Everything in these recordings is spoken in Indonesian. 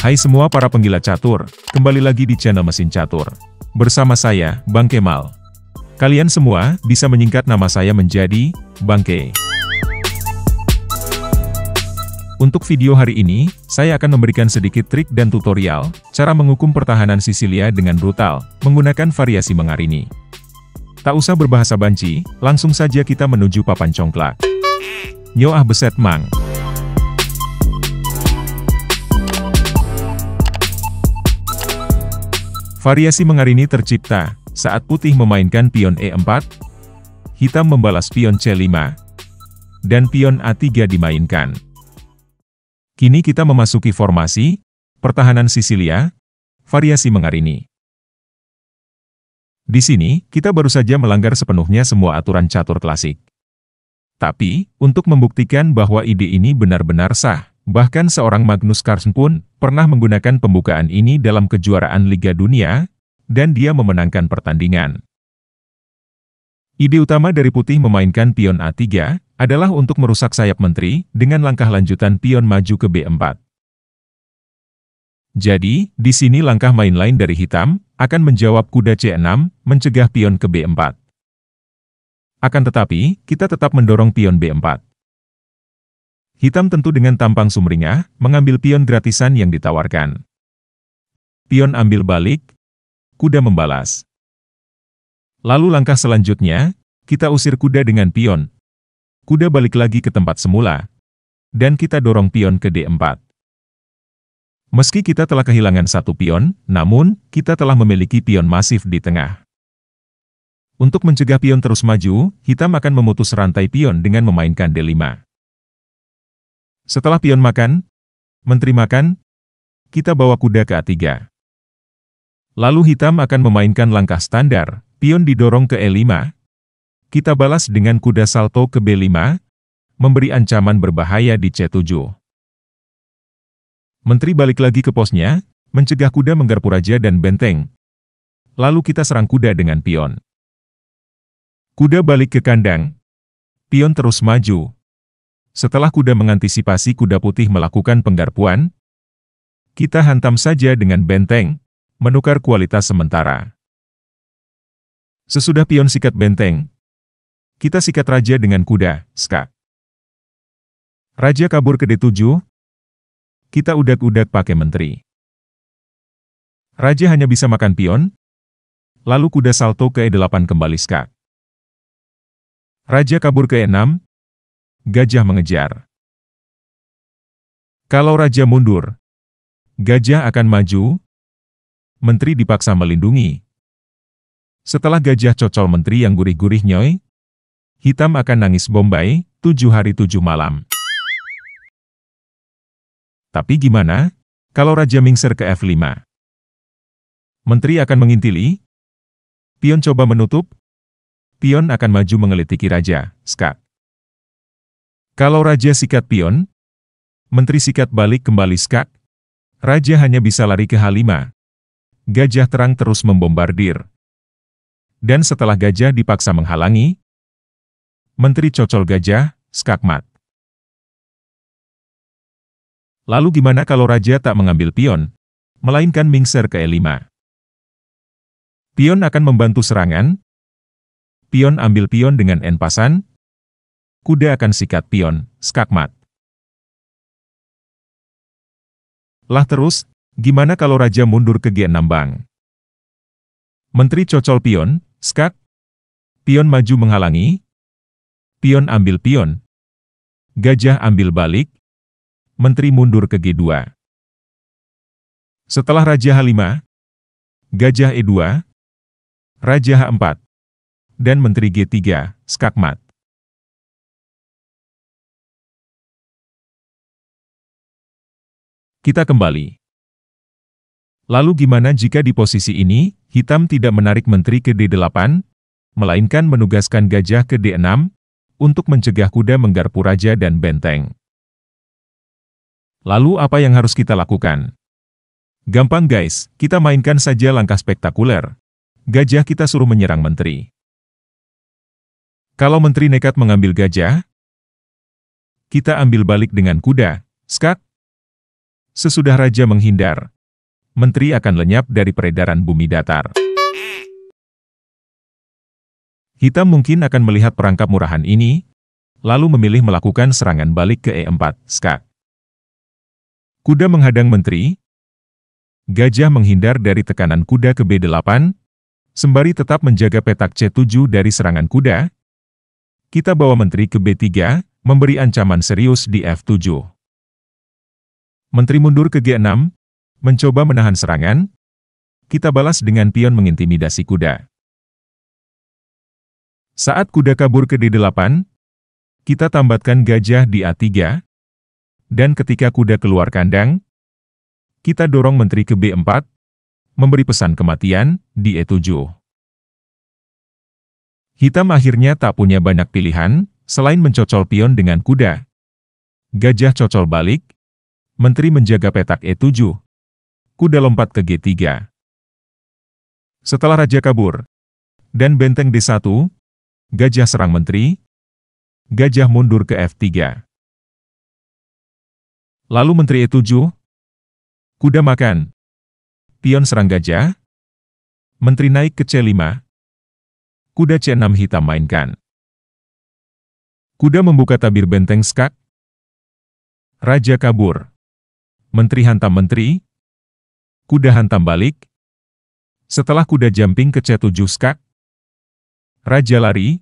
Hai semua para penggila catur, kembali lagi di channel Mesin Catur. Bersama saya, Bang Kemal. Kalian semua bisa menyingkat nama saya menjadi Bang K. Untuk video hari ini, saya akan memberikan sedikit trik dan tutorial, cara menghukum pertahanan Sisilia dengan brutal, menggunakan variasi mengarini. Tak usah berbahasa banci, langsung saja kita menuju papan congklak. Nyoah beset mang. Variasi mengarini tercipta, saat putih memainkan pion E4, hitam membalas pion C5, dan pion A3 dimainkan. Kini kita memasuki formasi, pertahanan Sisilia, variasi mengarini. Di sini, kita baru saja melanggar sepenuhnya semua aturan catur klasik. Tapi, untuk membuktikan bahwa ide ini benar-benar sah, Bahkan seorang Magnus Carlsen pun pernah menggunakan pembukaan ini dalam kejuaraan Liga Dunia, dan dia memenangkan pertandingan. Ide utama dari Putih memainkan pion A3 adalah untuk merusak sayap menteri dengan langkah lanjutan pion maju ke B4. Jadi, di sini langkah main lain dari hitam akan menjawab kuda C6, mencegah pion ke B4. Akan tetapi, kita tetap mendorong pion B4. Hitam tentu dengan tampang sumringah, mengambil pion gratisan yang ditawarkan. Pion ambil balik, kuda membalas. Lalu langkah selanjutnya, kita usir kuda dengan pion. Kuda balik lagi ke tempat semula. Dan kita dorong pion ke D4. Meski kita telah kehilangan satu pion, namun, kita telah memiliki pion masif di tengah. Untuk mencegah pion terus maju, hitam akan memutus rantai pion dengan memainkan D5. Setelah pion makan, menteri makan, kita bawa kuda ke A3. Lalu hitam akan memainkan langkah standar, pion didorong ke E5. Kita balas dengan kuda salto ke B5, memberi ancaman berbahaya di C7. Menteri balik lagi ke posnya, mencegah kuda menggarpu raja dan benteng. Lalu kita serang kuda dengan pion. Kuda balik ke kandang. Pion terus maju, setelah kuda mengantisipasi kuda putih melakukan penggarpuan, kita hantam saja dengan benteng, menukar kualitas sementara. Sesudah pion sikat benteng, kita sikat raja dengan kuda, skak. Raja kabur ke D7, kita udak-udak pakai menteri. Raja hanya bisa makan pion, lalu kuda salto ke E8 kembali skak. Raja kabur ke E6, gajah mengejar. Kalau raja mundur, gajah akan maju, menteri dipaksa melindungi. Setelah gajah cocol menteri yang gurih-gurih nyoy, hitam akan nangis Bombay, tujuh hari tujuh malam. Tapi gimana, kalau Raja Mingser ke F5? Menteri akan mengintili, pion coba menutup, pion akan maju mengelitiki Raja, skak. Kalau raja sikat pion, menteri sikat balik kembali skak, raja hanya bisa lari ke H5. Gajah terang terus membombardir. Dan setelah gajah dipaksa menghalangi, menteri cocol gajah, skakmat. Lalu gimana kalau raja tak mengambil pion, melainkan mingser ke E5? Pion akan membantu serangan. Pion ambil pion dengan n pasan, kuda akan sikat pion, skakmat. Lah terus, gimana kalau raja mundur ke G6 bang? Menteri cocol pion, skak. Pion maju menghalangi. Pion ambil pion. Gajah ambil balik. Menteri mundur ke G2. Setelah Raja H5, Gajah E2, Raja H4, dan Menteri G3, skakmat. Kita kembali. Lalu gimana jika di posisi ini, hitam tidak menarik menteri ke D8, melainkan menugaskan gajah ke D6, untuk mencegah kuda menggarpu raja dan benteng. Lalu apa yang harus kita lakukan? Gampang guys, kita mainkan saja langkah spektakuler. Gajah kita suruh menyerang menteri. Kalau menteri nekat mengambil gajah, kita ambil balik dengan kuda, skak, Sesudah raja menghindar, menteri akan lenyap dari peredaran bumi datar. Hitam mungkin akan melihat perangkap murahan ini, lalu memilih melakukan serangan balik ke E4, skak. Kuda menghadang menteri, gajah menghindar dari tekanan kuda ke B8, sembari tetap menjaga petak C7 dari serangan kuda, kita bawa menteri ke B3, memberi ancaman serius di F7. Menteri mundur ke G6, mencoba menahan serangan, kita balas dengan pion mengintimidasi kuda. Saat kuda kabur ke D8, kita tambatkan gajah di A3, dan ketika kuda keluar kandang, kita dorong menteri ke B4, memberi pesan kematian di E7. Hitam akhirnya tak punya banyak pilihan, selain mencocol pion dengan kuda. Gajah cocol balik, Menteri menjaga petak E7. Kuda lompat ke G3. Setelah raja kabur, dan benteng D1, gajah serang menteri, gajah mundur ke F3. Lalu menteri E7, kuda makan, pion serang gajah, menteri naik ke C5, kuda C6 hitam mainkan. Kuda membuka tabir benteng skak, raja kabur menteri hantam menteri, kuda hantam balik, setelah kuda jumping ke C7 skak, raja lari,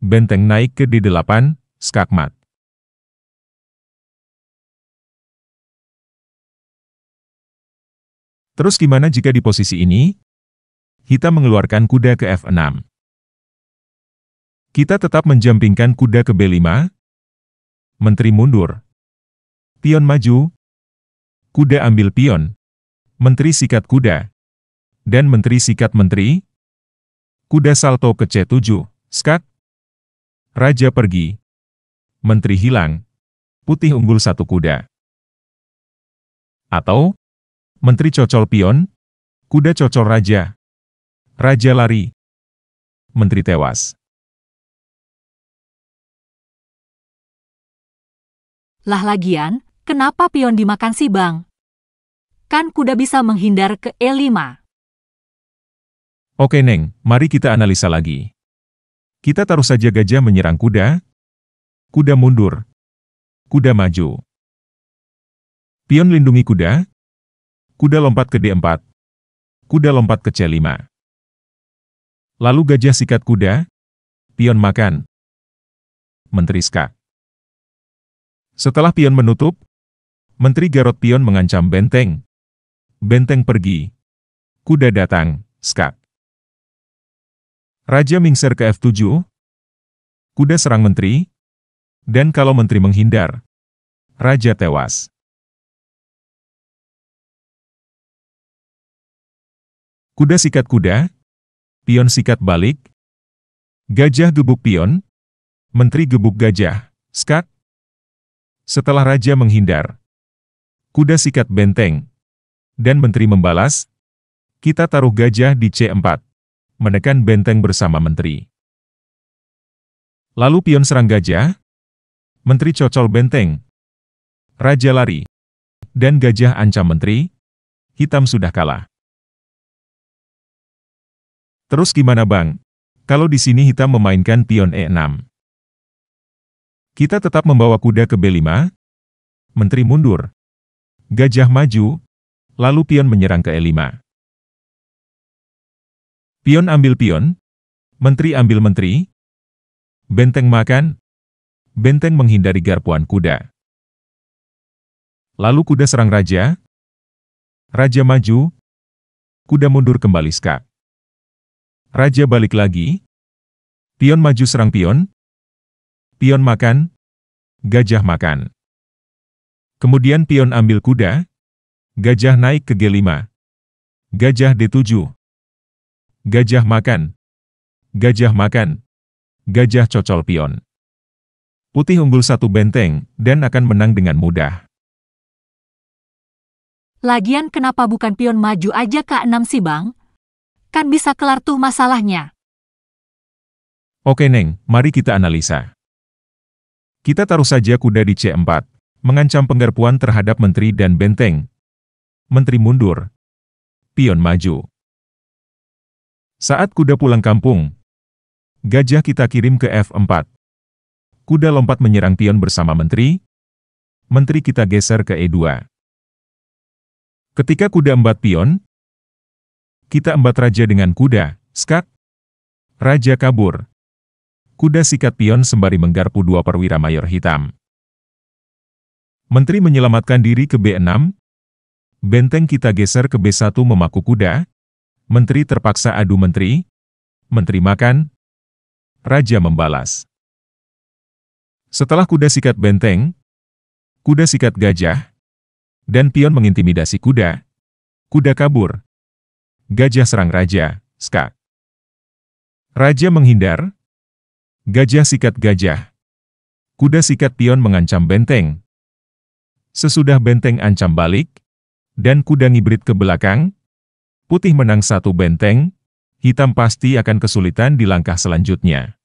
benteng naik ke D8, skak mat. Terus gimana jika di posisi ini? Kita mengeluarkan kuda ke F6. Kita tetap menjampingkan kuda ke B5. Menteri mundur. Pion maju kuda ambil pion, menteri sikat kuda, dan menteri sikat menteri, kuda salto ke C7, skak, raja pergi, menteri hilang, putih unggul satu kuda. Atau, menteri cocol pion, kuda cocol raja, raja lari, menteri tewas. Lah lagian, Kenapa pion dimakan sih Bang? Kan kuda bisa menghindar ke E5. Oke Neng, mari kita analisa lagi. Kita taruh saja gajah menyerang kuda. Kuda mundur. Kuda maju. Pion lindungi kuda. Kuda lompat ke D4. Kuda lompat ke C5. Lalu gajah sikat kuda. Pion makan. Menteri skak. Setelah pion menutup, Menteri Garot Pion mengancam benteng. Benteng pergi. Kuda datang, skak. Raja mingser ke F7. Kuda serang menteri. Dan kalau menteri menghindar, raja tewas. Kuda sikat kuda. Pion sikat balik. Gajah gebuk pion. Menteri gebuk gajah, skak. Setelah raja menghindar, kuda sikat benteng. Dan menteri membalas, kita taruh gajah di C4. Menekan benteng bersama menteri. Lalu pion serang gajah, menteri cocol benteng, raja lari, dan gajah ancam menteri, hitam sudah kalah. Terus gimana bang, kalau di sini hitam memainkan pion E6? Kita tetap membawa kuda ke B5, menteri mundur, Gajah maju, lalu pion menyerang ke E5. Pion ambil pion, menteri ambil menteri, benteng makan, benteng menghindari garpuan kuda. Lalu kuda serang raja, raja maju, kuda mundur kembali skak. Raja balik lagi, pion maju serang pion, pion makan, gajah makan. Kemudian pion ambil kuda. Gajah naik ke G5. Gajah D7. Gajah makan. Gajah makan. Gajah cocol pion. Putih unggul satu benteng, dan akan menang dengan mudah. Lagian kenapa bukan pion maju aja ke 6 sih bang? Kan bisa kelar tuh masalahnya. Oke Neng, mari kita analisa. Kita taruh saja kuda di C4, Mengancam penggerpuan terhadap menteri dan benteng. Menteri mundur. Pion maju. Saat kuda pulang kampung, gajah kita kirim ke F4. Kuda lompat menyerang pion bersama menteri. Menteri kita geser ke E2. Ketika kuda embat pion, kita embat raja dengan kuda, skak. Raja kabur. Kuda sikat pion sembari menggarpu dua perwira mayor hitam. Menteri menyelamatkan diri ke B6, benteng kita geser ke B1 memaku kuda, Menteri terpaksa adu Menteri, Menteri makan, Raja membalas. Setelah kuda sikat benteng, kuda sikat gajah, dan pion mengintimidasi kuda, kuda kabur. Gajah serang raja, skak. Raja menghindar, gajah sikat gajah. Kuda sikat pion mengancam benteng, Sesudah benteng ancam balik, dan kuda ngibrit ke belakang, putih menang satu benteng, hitam pasti akan kesulitan di langkah selanjutnya.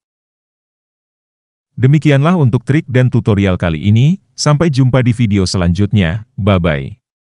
Demikianlah untuk trik dan tutorial kali ini, sampai jumpa di video selanjutnya, bye-bye.